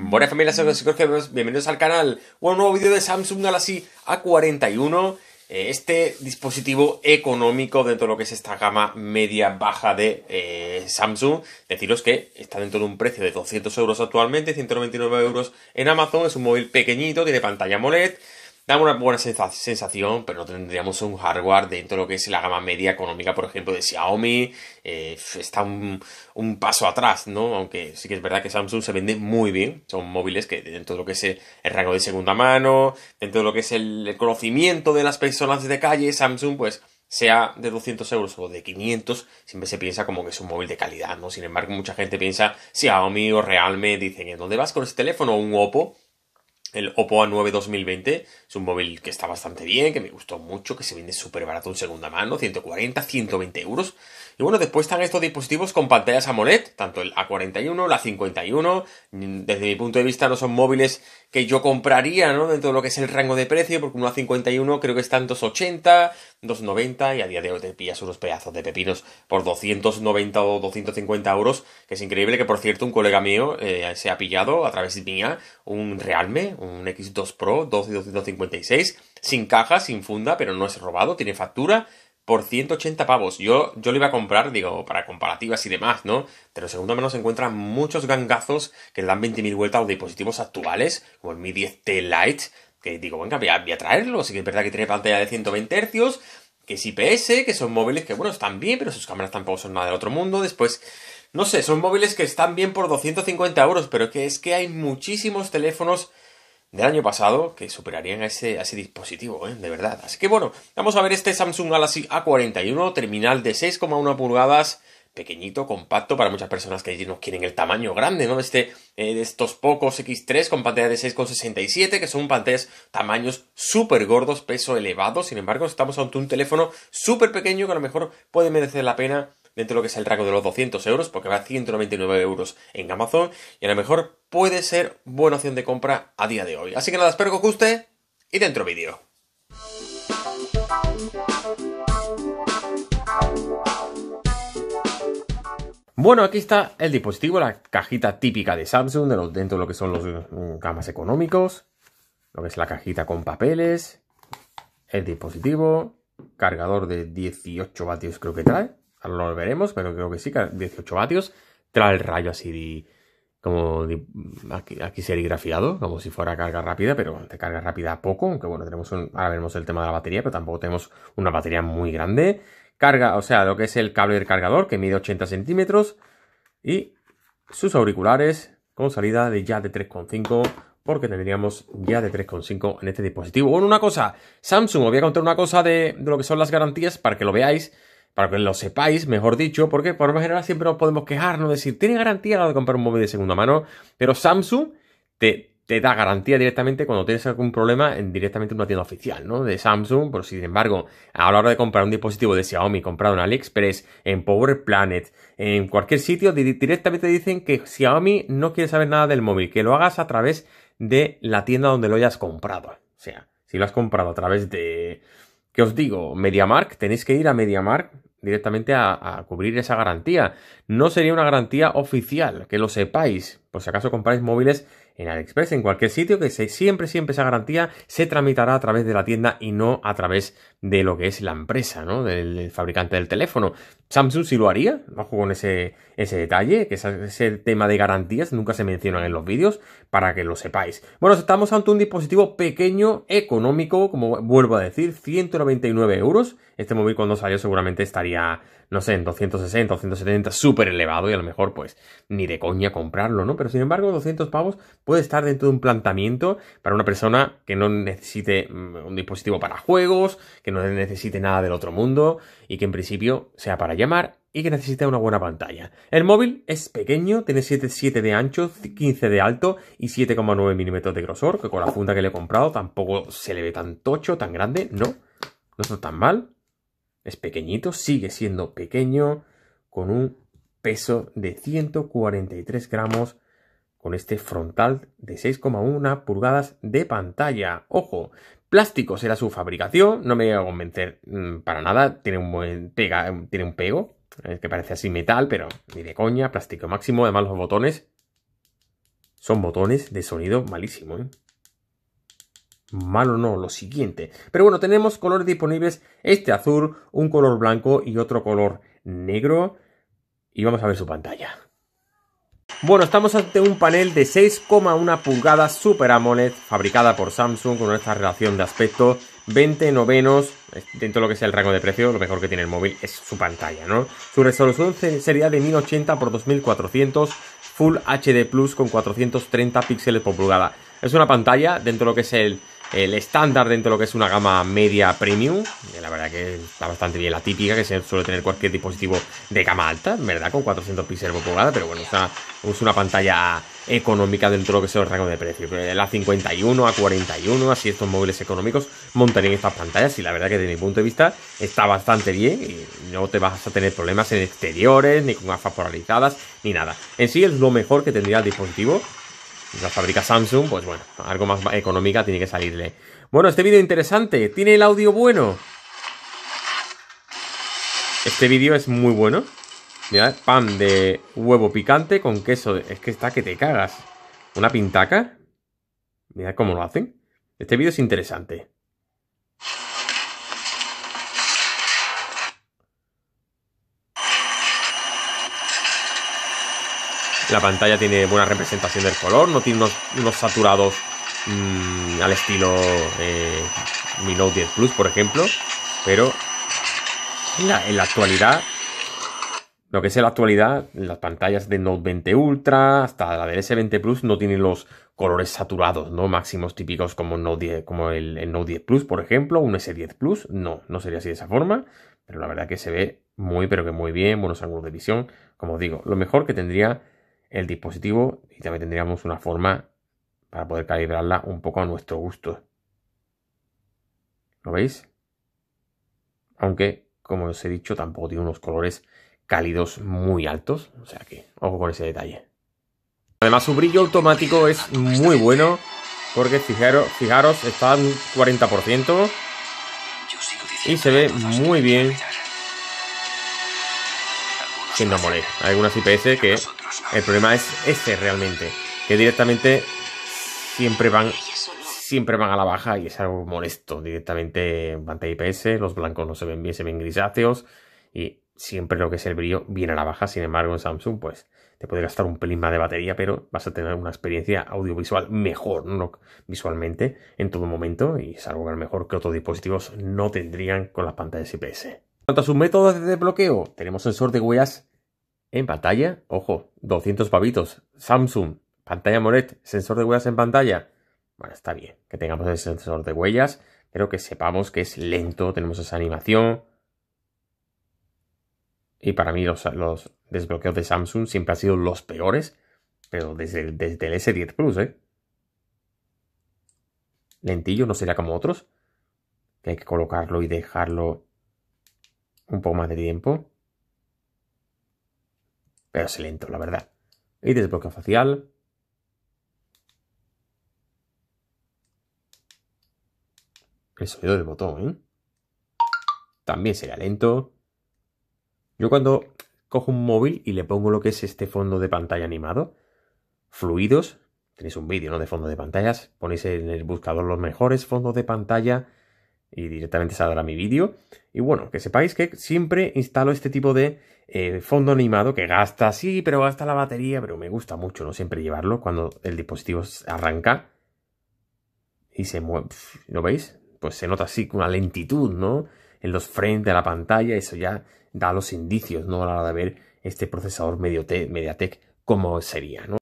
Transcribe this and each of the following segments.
Buenas familias, amigos y bienvenidos al canal. Un nuevo vídeo de Samsung Galaxy A41. Eh, este dispositivo económico dentro de lo que es esta gama media-baja de eh, Samsung. Deciros que está dentro de un precio de 200 euros actualmente, 199 euros en Amazon. Es un móvil pequeñito, tiene pantalla AMOLED da una buena sensación, pero no tendríamos un hardware dentro de lo que es la gama media económica, por ejemplo, de Xiaomi. Eh, está un, paso atrás, ¿no? Aunque sí que es verdad que Samsung se vende muy bien. Son móviles que dentro de lo que es el, rango de segunda mano, dentro de lo que es el, conocimiento de las personas de calle, Samsung, pues sea de 200 euros o de 500, siempre se piensa como que es un móvil de calidad, ¿no? Sin embargo, mucha gente piensa Xiaomi o Realme, dicen, ¿en dónde vas con ese teléfono? ¿Un Oppo? el Oppo A9 2020 es un móvil que está bastante bien, que me gustó mucho, que se vende súper barato en segunda mano, 140, 120 euros. Y bueno, después están estos dispositivos con pantallas AMOLED, tanto el A41, la A51. Mm, desde mi punto de vista no son móviles que yo compraría, ¿no? Dentro de lo que es el rango de precio, porque uno a 51 creo que están 2,80, 2,90 y a día de hoy te pillas unos pedazos de pepinos por 290 o 250 euros, que es increíble que por cierto un colega mío eh, se ha pillado a través de mía un Realme, un X2 Pro 12 y 256, sin caja, sin funda, pero no es robado, tiene factura, por 180 pavos. Yo, yo lo iba a comprar, digo, para comparativas y demás, ¿no? Pero segundo menos se encuentran muchos gangazos que le dan 20.000 vueltas a los dispositivos actuales, como el Mi 10T Lite, que digo, venga, voy a, traerlo. Así que es verdad que tiene pantalla de 120 Hz, que es IPS, que son móviles que, bueno, están bien, pero sus cámaras tampoco son nada del otro mundo. Después, no sé, son móviles que están bien por 250 euros, pero que es que hay muchísimos teléfonos del año pasado que superarían a ese, dispositivo, ¿eh? de verdad. Así que bueno, vamos a ver este Samsung Galaxy A41, terminal de 6,1 pulgadas, pequeñito, compacto, para muchas personas que no quieren el tamaño grande, ¿no? Este, eh, de estos pocos X3 con pantalla de 6,67, que son pantallas tamaños súper gordos, peso elevado, sin embargo, estamos ante un teléfono súper pequeño que a lo mejor puede merecer la pena dentro de lo que es el rango de los 200 euros, porque va a 199 euros en Amazon, y a lo mejor puede ser buena opción de compra a día de hoy. Así que nada, espero que os guste y dentro vídeo. Bueno, aquí está el dispositivo, la cajita típica de Samsung, dentro de lo que son los gamas mm, económicos, lo que es la cajita con papeles, el dispositivo, cargador de 18 vatios creo que trae, ahora lo veremos, pero creo que sí, 18 vatios, trae el rayo así como aquí, serigrafiado, como si fuera carga rápida, pero de carga rápida poco, aunque bueno, tenemos un, ahora veremos el tema de la batería, pero tampoco tenemos una batería muy grande. Carga, o sea, lo que es el cable del cargador, que mide 80 centímetros, y sus auriculares con salida de ya de 3,5 porque tendríamos ya de 3,5 en este dispositivo. Bueno, una cosa, Samsung, os voy a contar una cosa de, lo que son las garantías para que lo veáis, para que lo sepáis, mejor dicho, porque por lo general siempre nos podemos quejarnos, decir, tiene garantía la hora de comprar un móvil de segunda mano, pero Samsung te, da garantía directamente cuando tienes algún problema en directamente en una tienda oficial, ¿no? De Samsung, pero sin embargo, a la hora de comprar un dispositivo de Xiaomi, comprado en AliExpress, en Power Planet, en cualquier sitio, directamente dicen que Xiaomi no quiere saber nada del móvil, que lo hagas a través de la tienda donde lo hayas comprado. O sea, si lo has comprado a través de que os digo? MediaMark, tenéis que ir a MediaMark directamente a, a, cubrir esa garantía. No sería una garantía oficial, que lo sepáis, por si acaso compráis móviles en AliExpress, en cualquier sitio, que siempre, siempre esa garantía se tramitará a través de la tienda y no a través de lo que es la empresa, ¿no? Del, fabricante del teléfono. Samsung sí lo haría, juego con ese, ese detalle, que ese, ese tema de garantías nunca se mencionan en los vídeos, para que lo sepáis. Bueno, estamos ante un dispositivo pequeño, económico, como vuelvo a decir, 199 euros. Este móvil cuando salió seguramente estaría no sé, en 260, 270, súper elevado y a lo mejor pues ni de coña comprarlo, ¿no? Pero sin embargo, 200 pavos puede estar dentro de un planteamiento para una persona que no necesite mm, un dispositivo para juegos, que no necesite nada del otro mundo y que en principio sea para llamar y que necesite una buena pantalla. El móvil es pequeño, tiene 7,7 de ancho, 15 de alto y 7,9 milímetros de grosor, que con la funda que le he comprado tampoco se le ve tan tocho, tan grande, no, no está tan mal. Es pequeñito, sigue siendo pequeño, con un peso de 143 gramos, con este frontal de 6,1 pulgadas de pantalla. Ojo, plástico será su fabricación, no me voy a convencer mm, para nada, tiene un buen tiene un pego, que parece así metal, pero ni de coña, plástico máximo, además los botones son botones de sonido malísimo, ¿eh? Malo no, lo siguiente. Pero bueno, tenemos colores disponibles, este azul, un color blanco y otro color negro. Y vamos a ver su pantalla. Bueno, estamos ante un panel de 6,1 pulgadas Super AMOLED fabricada por Samsung con esta relación de aspecto 20 novenos dentro de lo que sea el rango de precio, lo mejor que tiene el móvil es su pantalla, ¿no? Su resolución sería de 1080 x 2400 Full HD Plus con 430 píxeles por pulgada. Es una pantalla dentro de lo que es el el estándar dentro de lo que es una gama media premium. la verdad que está bastante bien la típica que se suele tener cualquier dispositivo de gama alta, ¿verdad? Con 400 píxeles por pulgada, pero bueno, está, es una pantalla económica dentro de lo que son los rango de precio. La 51 a 41, así estos móviles económicos montarían estas pantallas y la verdad que desde mi punto de vista está bastante bien y no te vas a tener problemas en exteriores, ni con gafas polarizadas, ni nada. En sí es lo mejor que tendría el dispositivo pues la fábrica Samsung, pues bueno, algo más económica tiene que salirle. Bueno, este vídeo interesante. ¿Tiene el audio bueno? Este vídeo es muy bueno. Mirad, pan de huevo picante con queso. Es que está que te cagas. Una pintaca. Mirad cómo lo hacen. Este vídeo es interesante. La pantalla tiene buena representación del color, no tiene unos, saturados mm, al estilo eh, Mi Note 10 Plus, por ejemplo. Pero en la, en la actualidad, lo que es en la actualidad, las pantallas de Note 20 Ultra hasta la del S20 Plus no tienen los colores saturados, ¿no? Máximos típicos como, Note como el, el Note 10 Plus, por ejemplo, un S10 Plus. No, no sería así de esa forma. Pero la verdad que se ve muy, pero que muy bien, buenos ángulos de visión. Como os digo, lo mejor que tendría el dispositivo y también tendríamos una forma para poder calibrarla un poco a nuestro gusto. ¿Lo veis? Aunque, como os he dicho, tampoco tiene unos colores cálidos muy altos. O sea que, ojo con ese detalle. Además, su brillo automático es muy bueno. Porque fijaros, fijaros está en un 40%. Y se ve muy bien. Sin no Hay algunas IPS que el problema es este realmente, que directamente siempre van siempre van a la baja y es algo molesto. Directamente pantalla IPS, los blancos no se ven bien, se ven grisáceos y siempre lo que es el brillo viene a la baja. Sin embargo, en Samsung, pues te puede gastar un pelín más de batería, pero vas a tener una experiencia audiovisual mejor ¿no? visualmente en todo momento y es algo que a lo mejor que otros dispositivos no tendrían con las pantallas IPS. En cuanto a sus métodos de desbloqueo, tenemos sensor de huellas en pantalla, ojo, 200 pavitos. Samsung, pantalla Moret, sensor de huellas en pantalla. Bueno, está bien que tengamos el sensor de huellas, pero que sepamos que es lento, tenemos esa animación. Y para mí los, desbloqueos de Samsung siempre han sido los peores, pero desde, desde el S10 Plus, ¿eh? Lentillo no será como otros, que hay que colocarlo y dejarlo un poco más de tiempo. Pero es lento, la verdad. Y desbloqueo facial. El sonido del botón, ¿eh? También será lento. Yo cuando cojo un móvil y le pongo lo que es este fondo de pantalla animado, fluidos, tenéis un vídeo, ¿no? De fondo de pantallas, ponéis en el buscador los mejores fondos de pantalla y directamente saldrá mi vídeo. Y bueno, que sepáis que siempre instalo este tipo de eh, fondo animado que gasta, sí, pero gasta la batería, pero me gusta mucho, ¿no? Siempre llevarlo cuando el dispositivo arranca y se mueve. ¿Lo veis? Pues se nota así con una lentitud, ¿no? En los frames de la pantalla, eso ya da los indicios, ¿no? A la hora de ver este procesador Mediatek como sería, ¿no?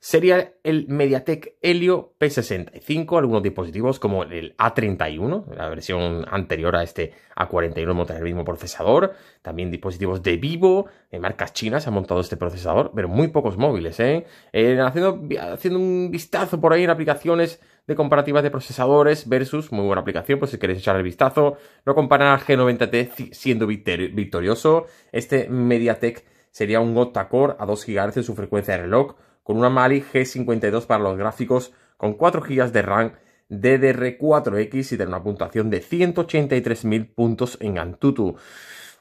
sería el MediaTek Helio P65, algunos dispositivos como el A31, la versión anterior a este A41 monta el mismo procesador, también dispositivos de Vivo, de marcas chinas han montado este procesador, pero muy pocos móviles, ¿eh? eh haciendo, un vistazo por ahí en aplicaciones de comparativas de procesadores versus, muy buena aplicación, pues si queréis echar el vistazo, lo comparan al G90T siendo victorioso, este MediaTek sería un octa-core a 2 GHz en su frecuencia de reloj, con una Mali G52 para los gráficos con 4 GB de RAM DDR4X y de una puntuación de 183.000 puntos en Antutu.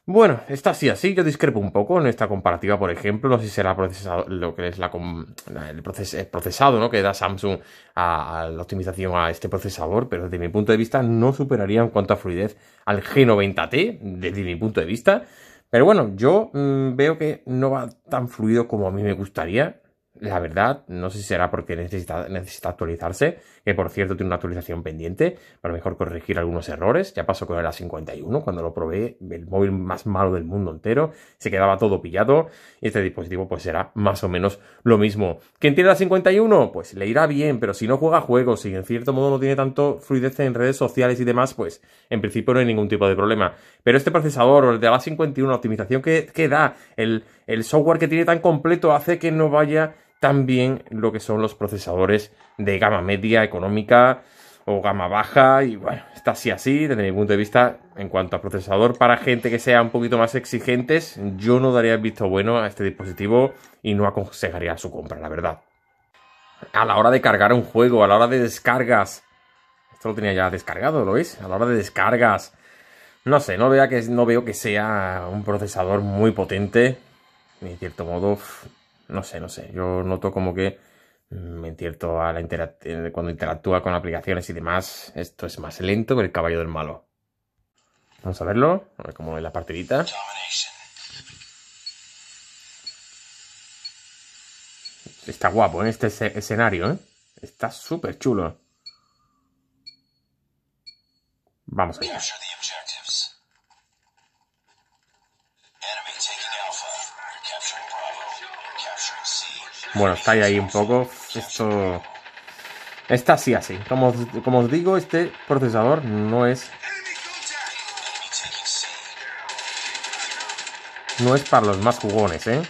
Bueno, está así, así. Yo discrepo un poco en esta comparativa, por ejemplo. No sé si será procesado, lo que es el, procesado ¿no? que da Samsung a, la optimización a este procesador, pero desde mi punto de vista no superaría en cuanto a fluidez al G90T, desde mi punto de vista. Pero bueno, yo mm, veo que no va tan fluido como a mí me gustaría la verdad, no sé si será porque necesita, actualizarse, que por cierto tiene una actualización pendiente, para mejor corregir algunos errores, ya pasó con el A51, cuando lo probé, el móvil más malo del mundo entero, se quedaba todo pillado, y este dispositivo pues será más o menos lo mismo. ¿Quién tiene el A51? Pues le irá bien, pero si no juega juegos, y en cierto modo no tiene tanto fluidez en redes sociales y demás, pues en principio no hay ningún tipo de problema. Pero este procesador, o el de A51, la optimización que, que da, el software que tiene tan completo hace que no vaya también lo que son los procesadores de gama media económica o gama baja y bueno, está así así desde mi punto de vista en cuanto a procesador para gente que sea un poquito más exigentes, yo no daría el visto bueno a este dispositivo y no aconsejaría su compra, la verdad. A la hora de cargar un juego, a la hora de descargas, esto lo tenía ya descargado, ¿lo veis? A la hora de descargas, no sé, no, que, no veo que sea un procesador muy potente, en cierto modo no sé, no sé. Yo noto como que mm, en cierto, a la cuando interactúa con aplicaciones y demás, esto es más lento que el caballo del malo. Vamos a verlo, a ver cómo es la partidita. Está guapo en ¿eh? este escenario, ¿eh? Está súper chulo. Vamos allá. Bueno, está ahí un poco. Esto está así, así. Como, os digo, este procesador no es. No es para los más jugones, ¿eh?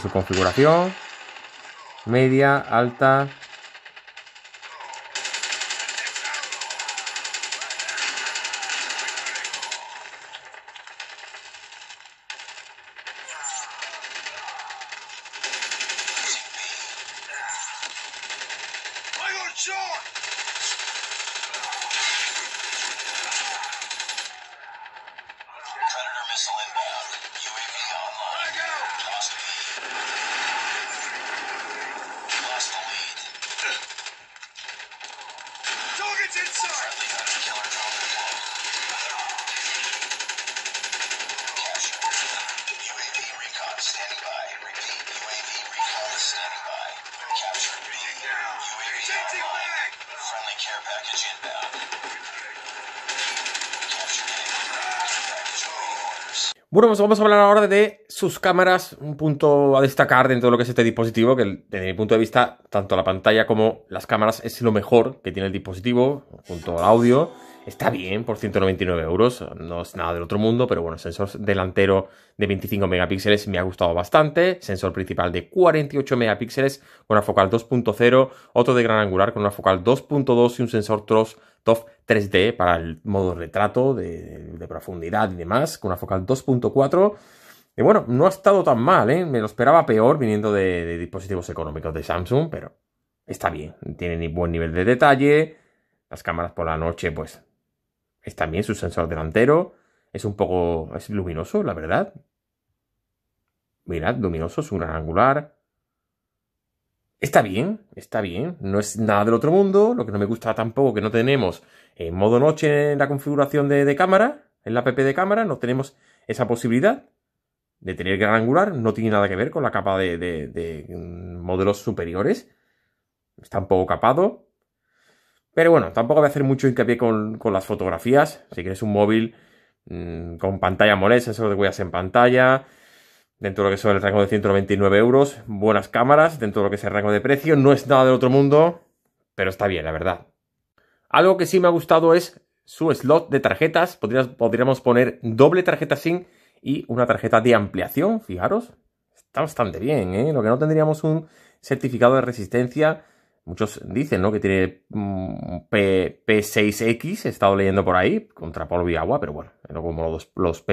su configuración. Media, alta, Sure! Bueno, pues vamos a hablar ahora de sus cámaras, un punto a destacar dentro de lo que es este dispositivo, que desde mi punto de vista, tanto la pantalla como las cámaras es lo mejor que tiene el dispositivo, junto al audio. Está bien, por 199 euros, no es nada del otro mundo, pero bueno, sensor delantero de 25 megapíxeles me ha gustado bastante, sensor principal de 48 megapíxeles con una focal 2.0, otro de gran angular con una focal 2.2 y un sensor TOF 3D para el modo retrato de, profundidad y demás, con una focal 2.4. Y bueno, no ha estado tan mal, ¿eh? Me lo esperaba peor viniendo de, de, dispositivos económicos de Samsung, pero está bien. Tiene buen nivel de detalle. Las cámaras por la noche, pues es también su sensor delantero. Es un poco. Es luminoso, la verdad. Mirad, luminoso, es un gran angular. Está bien, está bien. No es nada del otro mundo. Lo que no me gusta tampoco que no tenemos en eh, modo noche en la configuración de, de cámara, en la PP de cámara, no tenemos esa posibilidad de tener gran angular. No tiene nada que ver con la capa de, de mm, modelos superiores. Está un poco capado. Pero bueno, tampoco voy a hacer mucho hincapié con, las fotografías. Si quieres un móvil mm, con pantalla molesta, voy de hacer en pantalla, dentro de lo que son el rango de 199 euros, buenas cámaras, dentro de lo que es el rango de precio, no es nada del otro mundo, pero está bien, la verdad. Algo que sí me ha gustado es su slot de tarjetas. podríamos poner doble tarjeta SIM y una tarjeta de ampliación, fijaros. Está bastante bien, ¿eh? Lo que no tendríamos un certificado de resistencia Muchos dicen, ¿no? Que tiene mm, P, 6 x he estado leyendo por ahí, contra polvo y agua, pero bueno, como los, los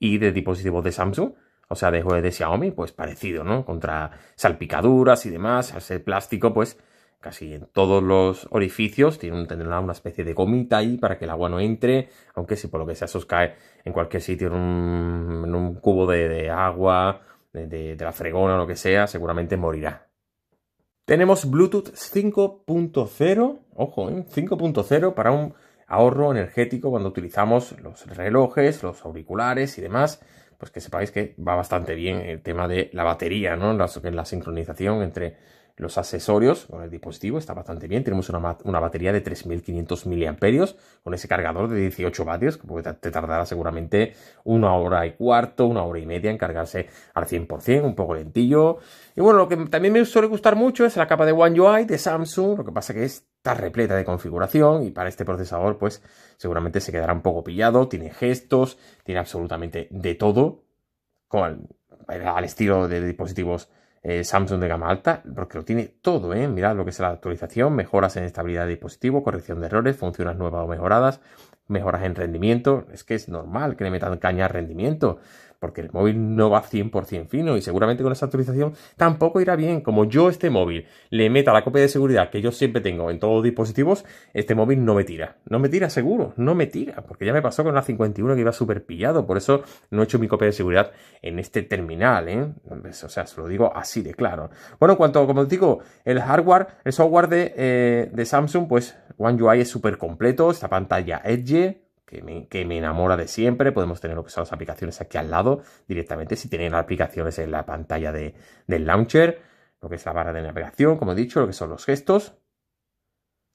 y de dispositivos de Samsung, o sea, de, de Xiaomi, pues parecido, ¿no? Contra salpicaduras y demás, al plástico, pues casi en todos los orificios tiene tendrá una especie de gomita ahí para que el agua no entre, aunque si por lo que sea eso cae en cualquier sitio, en un, cubo de, agua, de, la fregona o lo que sea, seguramente morirá. Tenemos Bluetooth 5.0, ojo, 5.0 ¿eh? para un ahorro energético cuando utilizamos los relojes, los auriculares y demás, pues que sepáis que va bastante bien el tema de la batería, ¿no? La, la sincronización entre los accesorios con el dispositivo, está bastante bien. Tenemos una, batería de 3500 mAh con ese cargador de 18 vatios, que te, tardará seguramente una hora y cuarto, una hora y media en cargarse al 100%, un poco lentillo. Y bueno, lo que también me suele gustar mucho es la capa de One UI de Samsung, lo que pasa que está repleta de configuración y para este procesador pues seguramente se quedará un poco pillado, tiene gestos, tiene absolutamente de todo, con, al estilo de dispositivos eh, Samsung de gama alta, porque lo tiene todo, ¿eh? Mirad lo que es la actualización, mejoras en estabilidad de dispositivo, corrección de errores, funciones nuevas o mejoradas, mejoras en rendimiento. Es que es normal que le metan caña a rendimiento porque el móvil no va 100% fino y seguramente con esa actualización tampoco irá bien. Como yo este móvil le meta la copia de seguridad que yo siempre tengo en todos los dispositivos, este móvil no me tira. No me tira seguro, no me tira, porque ya me pasó con la 51 que iba súper pillado, por eso no he hecho mi copia de seguridad en este terminal, ¿eh? O sea, se lo digo así de claro. Bueno, en cuanto, como digo, el hardware, el software de, eh, de Samsung, pues One UI es súper completo, esta pantalla Edge, que me, enamora de siempre. Podemos tener lo que son las aplicaciones aquí al lado directamente. Si tienen aplicaciones en la pantalla de, del launcher, lo que es la barra de navegación, como he dicho, lo que son los gestos.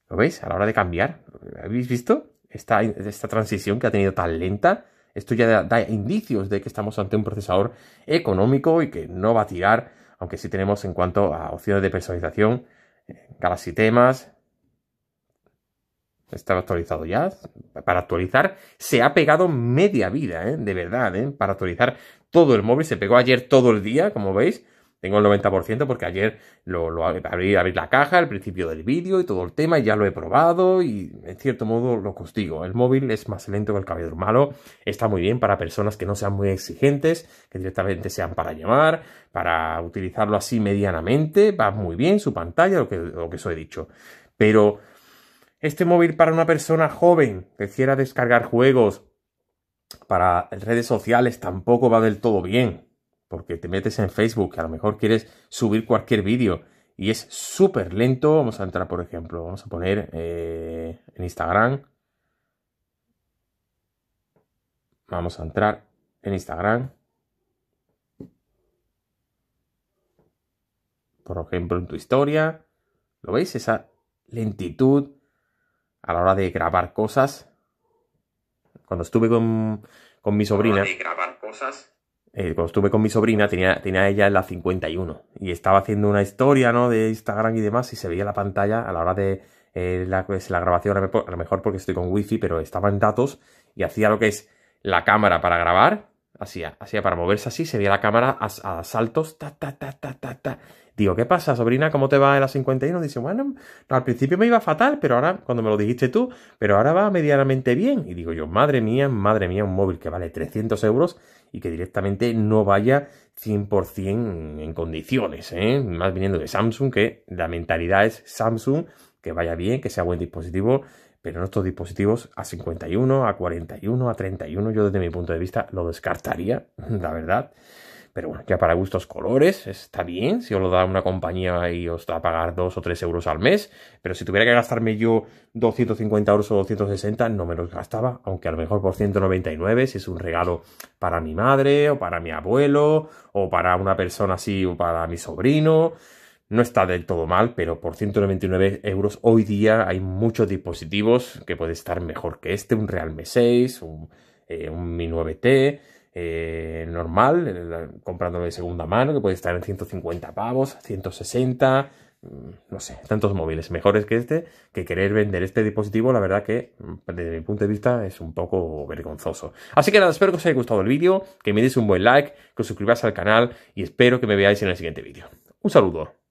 ¿Lo veis? A la hora de cambiar. ¿Habéis visto esta, esta transición que ha tenido tan lenta? Esto ya da, indicios de que estamos ante un procesador económico y que no va a tirar, aunque sí tenemos en cuanto a opciones de personalización, eh, y Temas, estaba actualizado ya, para actualizar se ha pegado media vida, ¿eh? de verdad, ¿eh? para actualizar todo el móvil, se pegó ayer todo el día, como veis, tengo el 90% porque ayer lo, abrí, la caja al principio del vídeo y todo el tema y ya lo he probado y en cierto modo lo consigo. El móvil es más lento que el cabello malo, está muy bien para personas que no sean muy exigentes, que directamente sean para llamar, para utilizarlo así medianamente, va muy bien su pantalla, lo que, lo que os he dicho. Pero este móvil para una persona joven que quiera descargar juegos para redes sociales tampoco va del todo bien, porque te metes en Facebook, a lo mejor quieres subir cualquier vídeo y es súper lento. Vamos a entrar, por ejemplo, vamos a poner eh, en Instagram. Vamos a entrar en Instagram. Por ejemplo, en tu historia. ¿Lo veis? Esa lentitud a la hora de grabar cosas. Cuando estuve con, mi sobrina. De grabar cosas. Eh, cuando estuve con mi sobrina, tenía, tenía ella en la 51. Y estaba haciendo una historia, ¿no? De Instagram y demás. Y se veía la pantalla a la hora de eh, la, pues, la, grabación. A lo mejor porque estoy con wifi, pero estaba en datos. Y hacía lo que es la cámara para grabar así hacía para moverse así, se veía la cámara a, saltos, Digo, ¿qué pasa, sobrina? ¿Cómo te va en la 51? Dice, bueno, al principio me iba fatal, pero ahora, cuando me lo dijiste tú, pero ahora va medianamente bien. Y digo yo, madre mía, madre mía, un móvil que vale 300 euros y que directamente no vaya 100% en condiciones, ¿eh? Más viniendo de Samsung, que la mentalidad es Samsung, que vaya bien, que sea buen dispositivo, pero en estos dispositivos a 51, a 41, a 31, yo desde mi punto de vista lo descartaría, la verdad. Pero bueno, ya para gustos colores, está bien. Si os lo da una compañía y os da a pagar 2 o 3 euros al mes. Pero si tuviera que gastarme yo 250 euros o 260, no me los gastaba. Aunque a lo mejor por 199, si es un regalo para mi madre, o para mi abuelo, o para una persona así, o para mi sobrino. No está del todo mal, pero por 199 euros hoy día hay muchos dispositivos que puede estar mejor que este, un Realme 6, eh, un, Mi 9T, eh, normal, eh, comprándolo de segunda mano, que puede estar en 150 pavos, 160, mm, no sé, tantos móviles mejores que este, que querer vender este dispositivo, la verdad que mm, desde mi punto de vista es un poco vergonzoso. Así que nada, espero que os haya gustado el vídeo, que me deis un buen like, que os suscribáis al canal y espero que me veáis en el siguiente vídeo. Un saludo.